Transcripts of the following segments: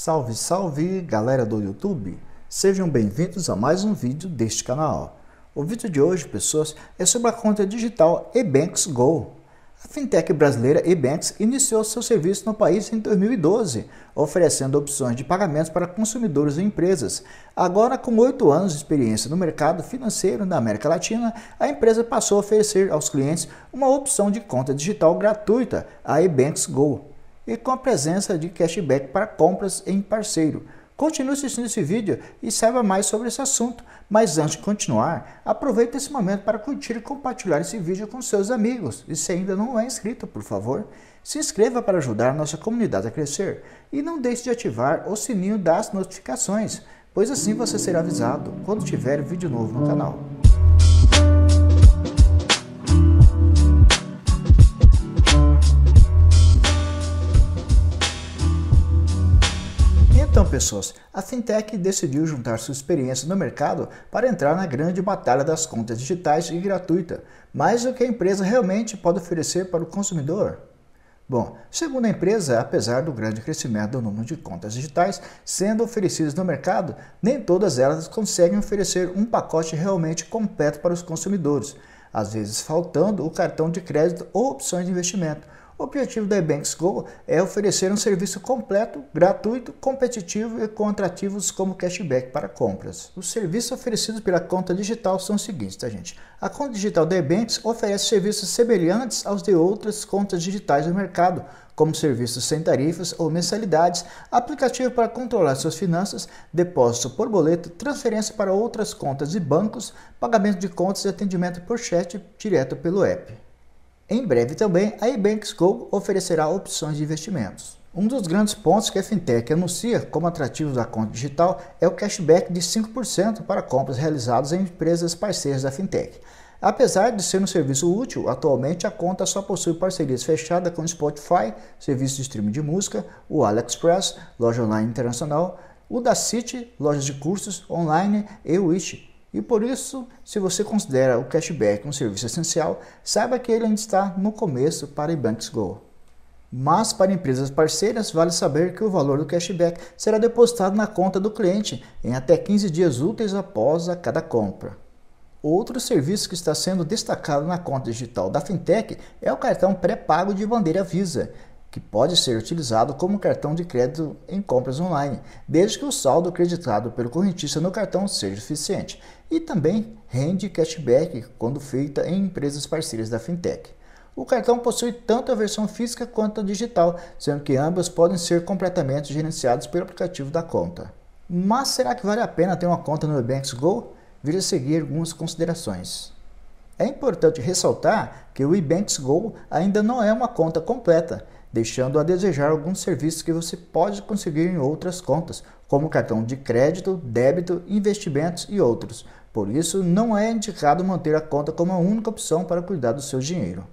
Salve, salve, galera do YouTube! Sejam bem-vindos a mais um vídeo deste canal. O vídeo de hoje, pessoas, é sobre a conta digital eBanks Go. A fintech brasileira eBanks iniciou seu serviço no país em 2012, oferecendo opções de pagamentos para consumidores e empresas. Agora, com oito anos de experiência no mercado financeiro na América Latina, a empresa passou a oferecer aos clientes uma opção de conta digital gratuita, a eBanks Go e com a presença de cashback para compras em parceiro. Continue assistindo esse vídeo e saiba mais sobre esse assunto. Mas antes de continuar, aproveite esse momento para curtir e compartilhar esse vídeo com seus amigos. E se ainda não é inscrito, por favor, se inscreva para ajudar nossa comunidade a crescer. E não deixe de ativar o sininho das notificações, pois assim você será avisado quando tiver vídeo novo no canal. Então, pessoas, a fintech decidiu juntar sua experiência no mercado para entrar na grande batalha das contas digitais e gratuita. Mas o que a empresa realmente pode oferecer para o consumidor? Bom, segundo a empresa, apesar do grande crescimento do número de contas digitais sendo oferecidas no mercado, nem todas elas conseguem oferecer um pacote realmente completo para os consumidores, às vezes faltando o cartão de crédito ou opções de investimento o objetivo da eBanks Go é oferecer um serviço completo, gratuito, competitivo e com atrativos como cashback para compras. Os serviços oferecidos pela conta digital são os seguintes, tá gente? A conta digital da eBanks oferece serviços semelhantes aos de outras contas digitais do mercado, como serviços sem tarifas ou mensalidades, aplicativo para controlar suas finanças, depósito por boleto, transferência para outras contas e bancos, pagamento de contas e atendimento por chat direto pelo app. Em breve também, a Ebanks Go oferecerá opções de investimentos. Um dos grandes pontos que a fintech anuncia como atrativo da conta digital é o cashback de 5% para compras realizadas em empresas parceiras da fintech. Apesar de ser um serviço útil, atualmente a conta só possui parcerias fechadas com Spotify, serviço de streaming de música, o AliExpress, loja online internacional, o da City, lojas de cursos online e o Wish, e por isso, se você considera o cashback um serviço essencial, saiba que ele ainda está no começo para Ebanks Go. Mas para empresas parceiras, vale saber que o valor do cashback será depositado na conta do cliente em até 15 dias úteis após a cada compra. Outro serviço que está sendo destacado na conta digital da Fintech é o cartão pré-pago de bandeira Visa, que pode ser utilizado como cartão de crédito em compras online, desde que o saldo creditado pelo correntista no cartão seja eficiente, e também rende cashback quando feita em empresas parceiras da fintech. O cartão possui tanto a versão física quanto a digital, sendo que ambas podem ser completamente gerenciados pelo aplicativo da conta. Mas será que vale a pena ter uma conta no Nubanks Go? Veja seguir algumas considerações. É importante ressaltar que o Ebanks Go ainda não é uma conta completa, deixando a desejar alguns serviços que você pode conseguir em outras contas, como cartão de crédito, débito, investimentos e outros. Por isso, não é indicado manter a conta como a única opção para cuidar do seu dinheiro.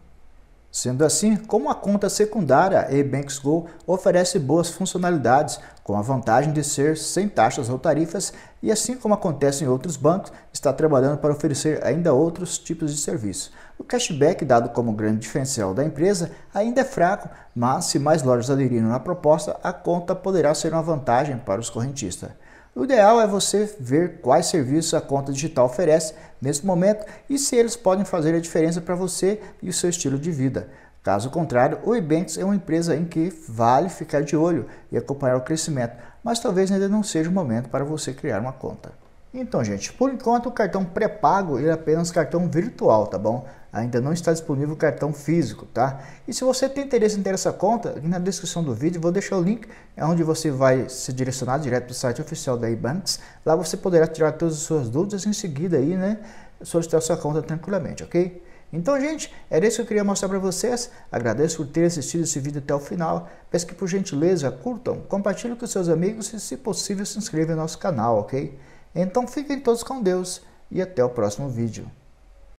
Sendo assim, como a conta secundária, a Banks Go oferece boas funcionalidades, com a vantagem de ser sem taxas ou tarifas, e assim como acontece em outros bancos, está trabalhando para oferecer ainda outros tipos de serviço. O cashback, dado como grande diferencial da empresa, ainda é fraco, mas se mais lojas aderirem à proposta, a conta poderá ser uma vantagem para os correntistas. O ideal é você ver quais serviços a conta digital oferece nesse momento e se eles podem fazer a diferença para você e o seu estilo de vida. Caso contrário, o Ebanks é uma empresa em que vale ficar de olho e acompanhar o crescimento, mas talvez ainda não seja o momento para você criar uma conta. Então, gente, por enquanto o cartão pré-pago é apenas cartão virtual, tá bom? Ainda não está disponível o cartão físico, tá? E se você tem interesse em ter essa conta, aqui na descrição do vídeo vou deixar o link é onde você vai se direcionar direto para o site oficial da eBanks. Lá você poderá tirar todas as suas dúvidas e em seguida aí, né, solicitar sua conta tranquilamente, ok? Então, gente, era isso que eu queria mostrar para vocês. Agradeço por ter assistido esse vídeo até o final. Peço que, por gentileza, curtam, compartilhem com seus amigos e, se possível, se inscrevam no nosso canal, ok? Então fiquem todos com Deus e até o próximo vídeo.